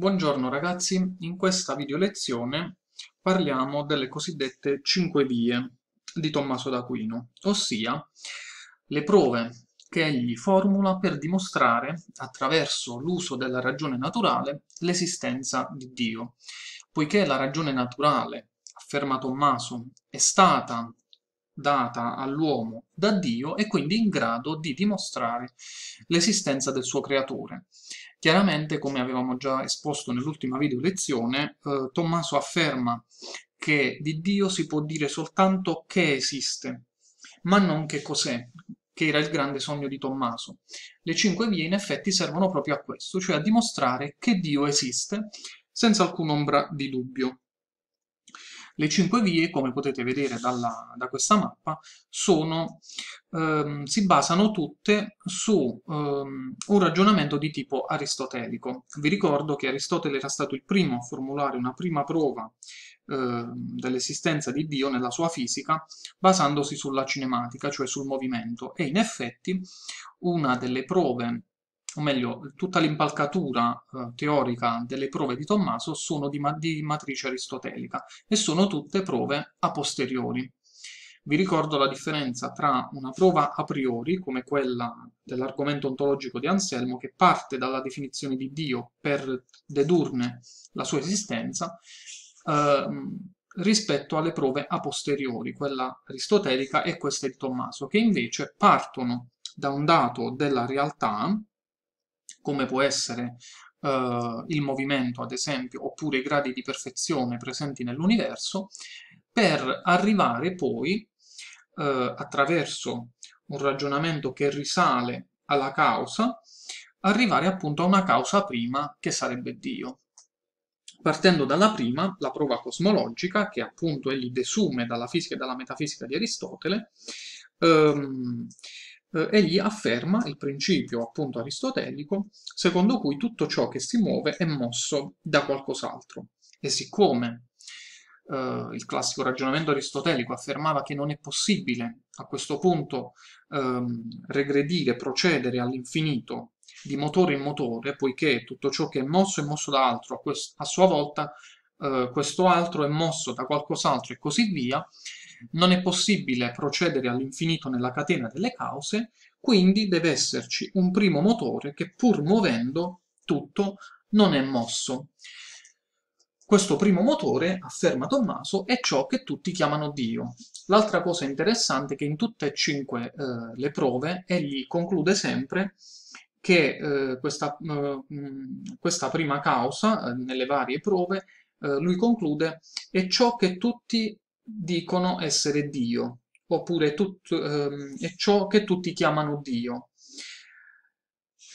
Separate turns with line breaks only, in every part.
Buongiorno ragazzi, in questa video lezione parliamo delle cosiddette 5 vie di Tommaso d'Aquino, ossia le prove che egli formula per dimostrare, attraverso l'uso della ragione naturale, l'esistenza di Dio. Poiché la ragione naturale, afferma Tommaso, è stata data all'uomo da Dio e quindi in grado di dimostrare l'esistenza del suo creatore. Chiaramente, come avevamo già esposto nell'ultima video lezione, eh, Tommaso afferma che di Dio si può dire soltanto che esiste, ma non che cos'è, che era il grande sogno di Tommaso. Le cinque vie in effetti servono proprio a questo, cioè a dimostrare che Dio esiste senza alcun'ombra di dubbio. Le cinque vie, come potete vedere dalla, da questa mappa, sono, ehm, si basano tutte su ehm, un ragionamento di tipo aristotelico. Vi ricordo che Aristotele era stato il primo a formulare una prima prova ehm, dell'esistenza di Dio nella sua fisica basandosi sulla cinematica, cioè sul movimento. E in effetti una delle prove o meglio, tutta l'impalcatura eh, teorica delle prove di Tommaso sono di, ma di matrice aristotelica e sono tutte prove a posteriori. Vi ricordo la differenza tra una prova a priori, come quella dell'argomento ontologico di Anselmo, che parte dalla definizione di Dio per dedurne la sua esistenza, eh, rispetto alle prove a posteriori, quella aristotelica e questa di Tommaso, che invece partono da un dato della realtà, come può essere eh, il movimento, ad esempio, oppure i gradi di perfezione presenti nell'universo, per arrivare poi, eh, attraverso un ragionamento che risale alla causa, arrivare appunto a una causa prima che sarebbe Dio. Partendo dalla prima, la prova cosmologica, che appunto egli desume dalla fisica e dalla metafisica di Aristotele, ehm, eh, egli afferma il principio appunto aristotelico secondo cui tutto ciò che si muove è mosso da qualcos'altro. E siccome eh, il classico ragionamento aristotelico affermava che non è possibile a questo punto ehm, regredire, procedere all'infinito di motore in motore, poiché tutto ciò che è mosso è mosso da altro, a, a sua volta Uh, questo altro è mosso da qualcos'altro e così via, non è possibile procedere all'infinito nella catena delle cause, quindi deve esserci un primo motore che pur muovendo tutto non è mosso. Questo primo motore, afferma Tommaso, è ciò che tutti chiamano Dio. L'altra cosa interessante è che in tutte e cinque eh, le prove egli conclude sempre che eh, questa, eh, questa, prima causa, eh, nelle varie prove, eh, lui conclude, è ciò che tutti dicono essere Dio, oppure tut, eh, è ciò che tutti chiamano Dio.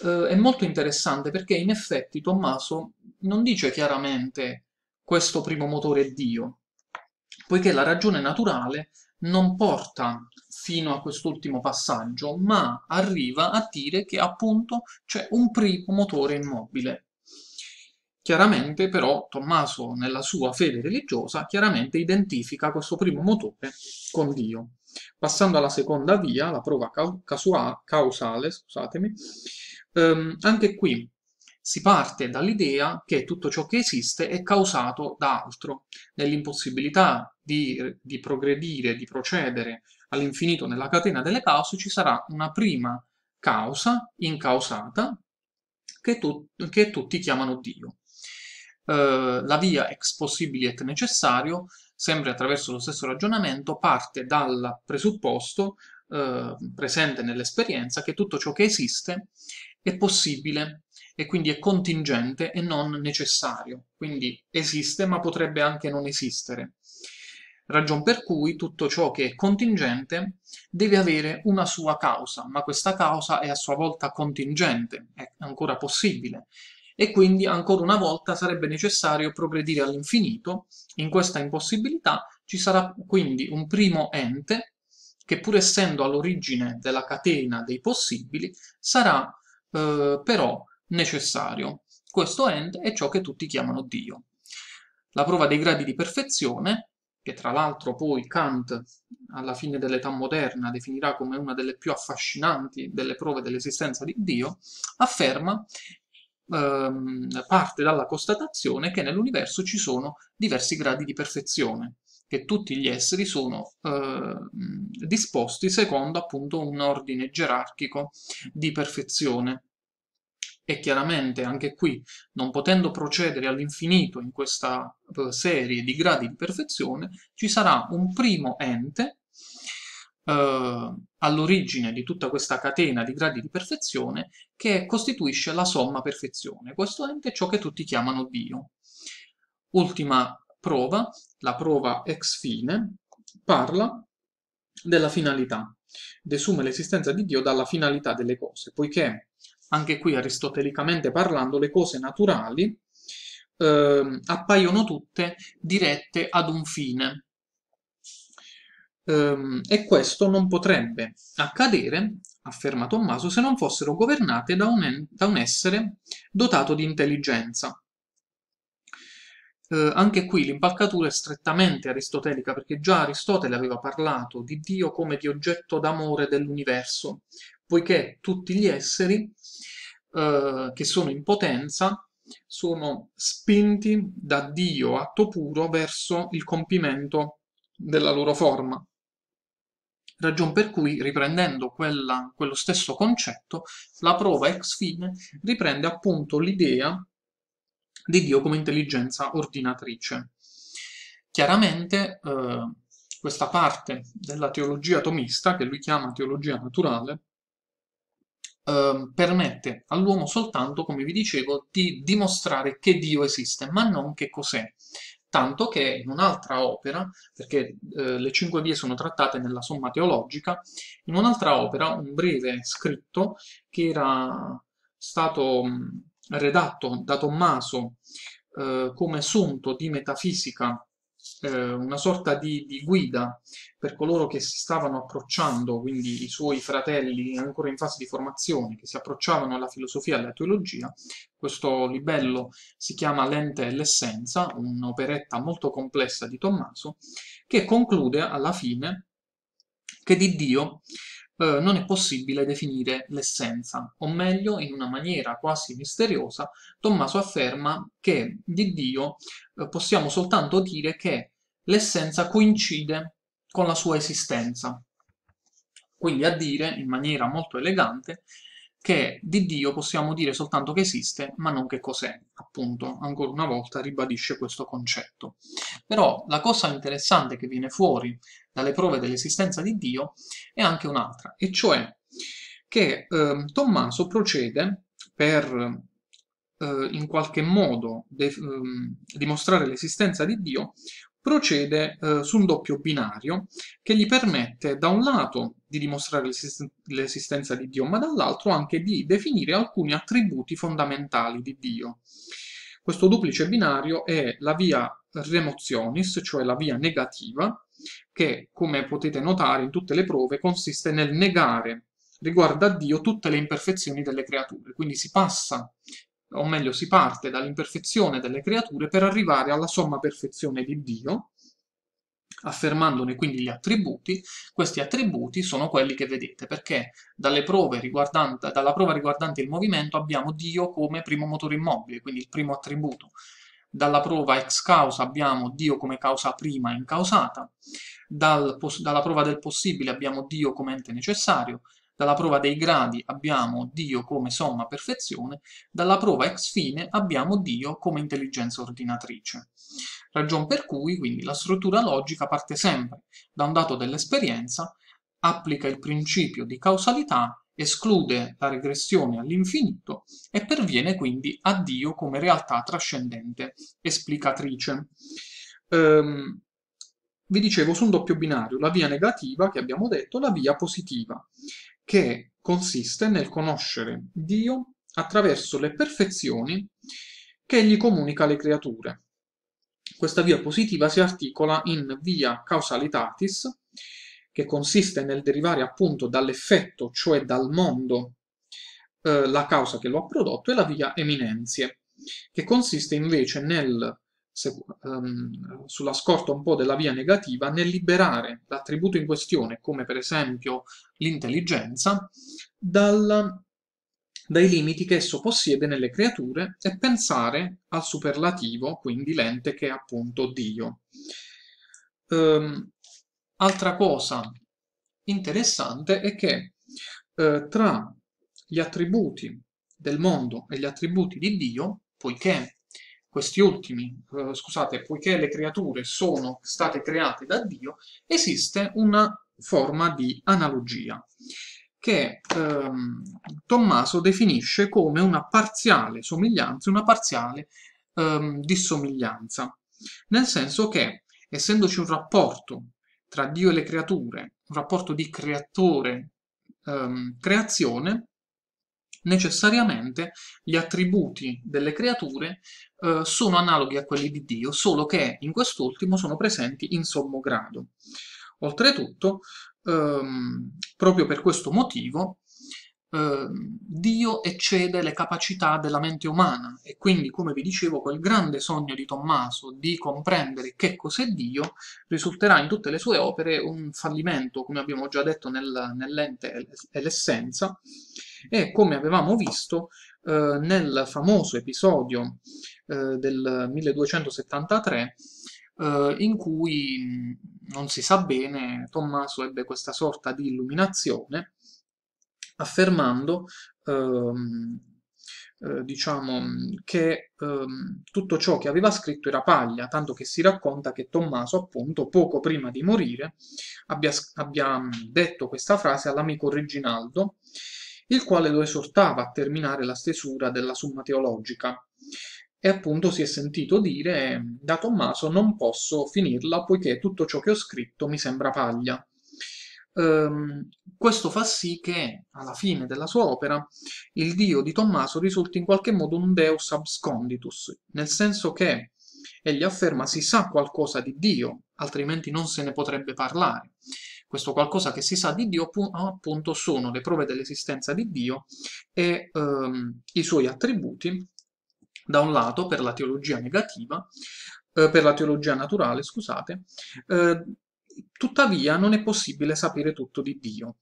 Eh, è molto interessante perché in effetti Tommaso non dice chiaramente questo primo motore è Dio, poiché la ragione naturale non porta fino a quest'ultimo passaggio, ma arriva a dire che appunto c'è un primo motore immobile, Chiaramente però Tommaso nella sua fede religiosa chiaramente identifica questo primo motore con Dio. Passando alla seconda via, la prova causua, causale, scusatemi, ehm, anche qui si parte dall'idea che tutto ciò che esiste è causato da altro. Nell'impossibilità di, di progredire, di procedere all'infinito nella catena delle cause, ci sarà una prima causa incausata che, tu, che tutti chiamano Dio. Eh, la via ex possibile et necessario, sempre attraverso lo stesso ragionamento, parte dal presupposto eh, presente nell'esperienza che tutto ciò che esiste è possibile e quindi è contingente e non necessario, quindi esiste ma potrebbe anche non esistere. Ragion per cui tutto ciò che è contingente deve avere una sua causa, ma questa causa è a sua volta contingente, è ancora possibile, e quindi ancora una volta sarebbe necessario progredire all'infinito. In questa impossibilità ci sarà quindi un primo ente che pur essendo all'origine della catena dei possibili sarà eh, però necessario. Questo ente è ciò che tutti chiamano Dio. La prova dei gradi di perfezione, che tra l'altro poi Kant alla fine dell'età moderna definirà come una delle più affascinanti delle prove dell'esistenza di Dio, afferma ehm, parte dalla constatazione che nell'universo ci sono diversi gradi di perfezione, che tutti gli esseri sono eh, disposti secondo appunto un ordine gerarchico di perfezione. E chiaramente anche qui, non potendo procedere all'infinito in questa eh, serie di gradi di perfezione, ci sarà un primo ente eh, all'origine di tutta questa catena di gradi di perfezione che costituisce la somma perfezione. Questo ente è ciò che tutti chiamano Dio. Ultima prova, la prova ex fine, parla della finalità. Desume l'esistenza di Dio dalla finalità delle cose, poiché anche qui aristotelicamente parlando le cose naturali eh, appaiono tutte dirette ad un fine, ehm, e questo non potrebbe accadere, afferma Tommaso, se non fossero governate da un, da un essere dotato di intelligenza. Eh, anche qui l'impalcatura è strettamente aristotelica perché già Aristotele aveva parlato di Dio come di oggetto d'amore dell'universo, poiché tutti gli esseri eh, che sono in potenza sono spinti da Dio atto puro verso il compimento della loro forma. Ragion per cui, riprendendo quella, quello stesso concetto, la prova ex fine riprende appunto l'idea di Dio come intelligenza ordinatrice. Chiaramente eh, questa parte della teologia tomista, che lui chiama teologia naturale, eh, permette all'uomo soltanto, come vi dicevo, di dimostrare che Dio esiste, ma non che cos'è tanto che in un'altra opera, perché eh, le cinque vie sono trattate nella somma teologica, in un'altra opera, un breve scritto che era stato redatto da Tommaso eh, come assunto di metafisica eh, una sorta di, di, guida per coloro che si stavano approcciando, quindi i suoi fratelli ancora in fase di formazione, che si approcciavano alla filosofia e alla teologia. Questo libello si chiama L'ente e l'essenza, un'operetta molto complessa di Tommaso, che conclude alla fine che di Dio eh, non è possibile definire l'essenza, o meglio, in una maniera quasi misteriosa, Tommaso afferma che di Dio eh, possiamo soltanto dire che l'essenza coincide con la sua esistenza. Quindi a dire, in maniera molto elegante, che di Dio possiamo dire soltanto che esiste, ma non che cos'è, appunto, ancora una volta ribadisce questo concetto. Però la cosa interessante che viene fuori dalle prove dell'esistenza di Dio è anche un'altra, e cioè che eh, Tommaso procede per eh, in qualche modo eh, dimostrare l'esistenza di Dio procede eh, su un doppio binario che gli permette da un lato di dimostrare l'esistenza di Dio, ma dall'altro anche di definire alcuni attributi fondamentali di Dio. Questo duplice binario è la via remozionis, cioè la via negativa, che, come potete notare in tutte le prove, consiste nel negare riguardo a Dio tutte le imperfezioni delle creature. Quindi si passa o meglio si parte dall'imperfezione delle creature per arrivare alla somma perfezione di Dio, affermandone quindi gli attributi, questi attributi sono quelli che vedete, perché dalla prova riguardante il movimento abbiamo Dio come primo motore immobile, quindi il primo attributo. Dalla prova ex causa abbiamo Dio come causa prima incausata, Dal, dalla prova del possibile abbiamo Dio come ente necessario, dalla prova dei gradi abbiamo Dio come somma perfezione, dalla prova ex fine abbiamo Dio come intelligenza ordinatrice. Ragion per cui, quindi, la struttura logica parte sempre da un dato dell'esperienza, applica il principio di causalità esclude la regressione all'infinito e perviene quindi a Dio come realtà trascendente esplicatrice. Um, vi dicevo su un doppio binario, la via negativa che abbiamo detto, la via positiva, che consiste nel conoscere Dio attraverso le perfezioni che egli comunica alle creature. Questa via positiva si articola in via causalitatis, che consiste nel derivare appunto dall'effetto, cioè dal mondo, eh, la causa che lo ha prodotto, e la via eminenzie, che consiste invece nel se, um, ehm, sulla scorta un po' della via negativa, nel liberare l'attributo in questione, come per esempio l'intelligenza, dai limiti che esso possiede nelle creature e pensare al superlativo, quindi l'ente che è appunto Dio. Um, altra cosa interessante è che eh, tra gli attributi del mondo e gli attributi di Dio, poiché questi ultimi, eh, scusate, poiché le creature sono state create da Dio, esiste una forma di analogia che ehm, Tommaso definisce come una parziale somiglianza, una parziale ehm, dissomiglianza, nel senso che, essendoci un rapporto tra Dio e le creature, un rapporto di creatore-creazione, ehm, necessariamente gli attributi delle creature eh, sono analoghi a quelli di Dio, solo che in quest'ultimo sono presenti in sommo grado. Oltretutto, ehm, proprio per questo motivo, eh, Dio eccede le capacità della mente umana e quindi, come vi dicevo, quel grande sogno di Tommaso di comprendere che cos'è Dio risulterà in tutte le sue opere un fallimento, come abbiamo già detto nel, nell'ente e l'essenza, e come avevamo visto eh, nel famoso episodio eh, del 1273 eh, in cui mm, non si sa bene Tommaso ebbe questa sorta di illuminazione affermando ehm, eh, diciamo che ehm, tutto ciò che aveva scritto era paglia, tanto che si racconta che Tommaso, appunto, poco prima di morire, abbia, abbia mm, detto questa frase all'amico Reginaldo, il quale lo esortava a terminare la stesura della Summa Teologica. E appunto si è sentito dire da Tommaso non posso finirla poiché tutto ciò che ho scritto mi sembra paglia. Um, questo fa sì che, alla fine della sua opera, il dio di Tommaso risulti in qualche modo un deus absconditus, nel senso che egli afferma si sa qualcosa di Dio, altrimenti non se ne potrebbe parlare questo qualcosa che si sa di Dio ah, appunto sono le prove dell'esistenza di Dio e ehm, i suoi attributi, da un lato per la teologia negativa, eh, per la teologia naturale, scusate, eh, Tuttavia non è possibile sapere tutto di Dio.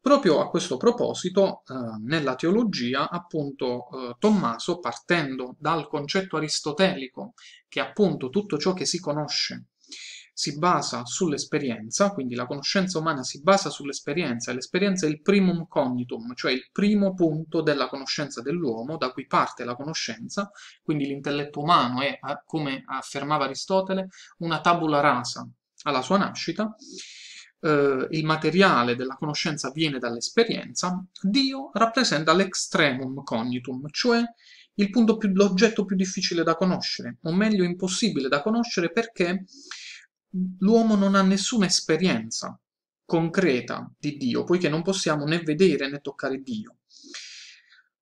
Proprio a questo proposito, eh, nella teologia, appunto, eh, Tommaso, partendo dal concetto aristotelico, che appunto tutto ciò che si conosce si basa sull'esperienza, quindi la conoscenza umana si basa sull'esperienza e l'esperienza è il primum cognitum, cioè il primo punto della conoscenza dell'uomo da cui parte la conoscenza, quindi l'intelletto umano è, eh, come affermava Aristotele, una tabula rasa alla sua nascita, Uh, il materiale della conoscenza viene dall'esperienza, Dio rappresenta l'extremum cognitum, cioè l'oggetto più, più difficile da conoscere, o meglio impossibile da conoscere perché l'uomo non ha nessuna esperienza concreta di Dio, poiché non possiamo né vedere né toccare Dio.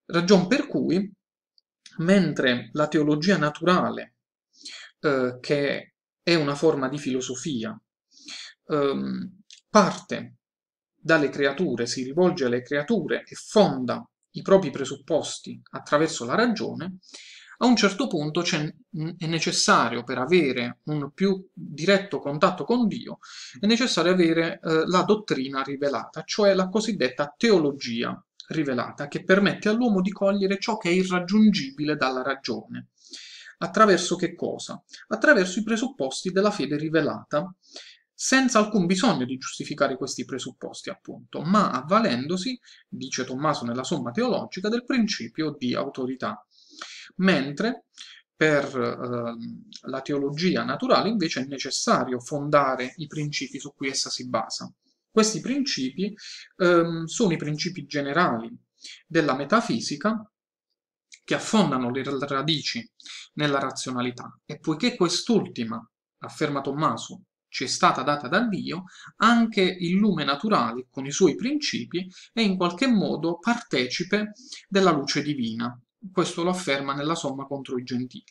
Ragion per cui, mentre la teologia naturale, eh, che è una forma di filosofia, eh, parte dalle creature, si rivolge alle creature e fonda i propri presupposti attraverso la ragione, a un certo punto è necessario, per avere un più diretto contatto con Dio, è necessario avere eh, la dottrina rivelata, cioè la cosiddetta teologia rivelata, che permette all'uomo di cogliere ciò che è irraggiungibile dalla ragione. Attraverso che cosa? Attraverso i presupposti della fede rivelata, senza alcun bisogno di giustificare questi presupposti, appunto, ma avvalendosi, dice Tommaso nella Somma Teologica, del principio di autorità mentre per eh, la teologia naturale invece è necessario fondare i principi su cui essa si basa. Questi principi ehm, sono i principi generali della metafisica che affondano le radici nella razionalità e poiché quest'ultima, afferma Tommaso, ci è stata data da Dio, anche il lume naturale con i suoi principi è in qualche modo partecipe della luce divina, questo lo afferma nella somma contro i gentili.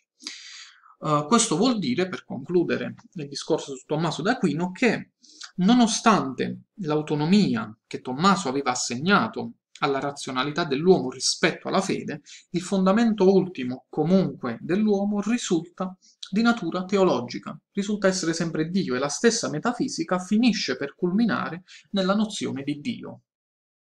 Uh, questo vuol dire, per concludere il discorso su Tommaso d'Aquino, che nonostante l'autonomia che Tommaso aveva assegnato alla razionalità dell'uomo rispetto alla fede, il fondamento ultimo comunque dell'uomo risulta di natura teologica, risulta essere sempre Dio e la stessa metafisica finisce per culminare nella nozione di Dio,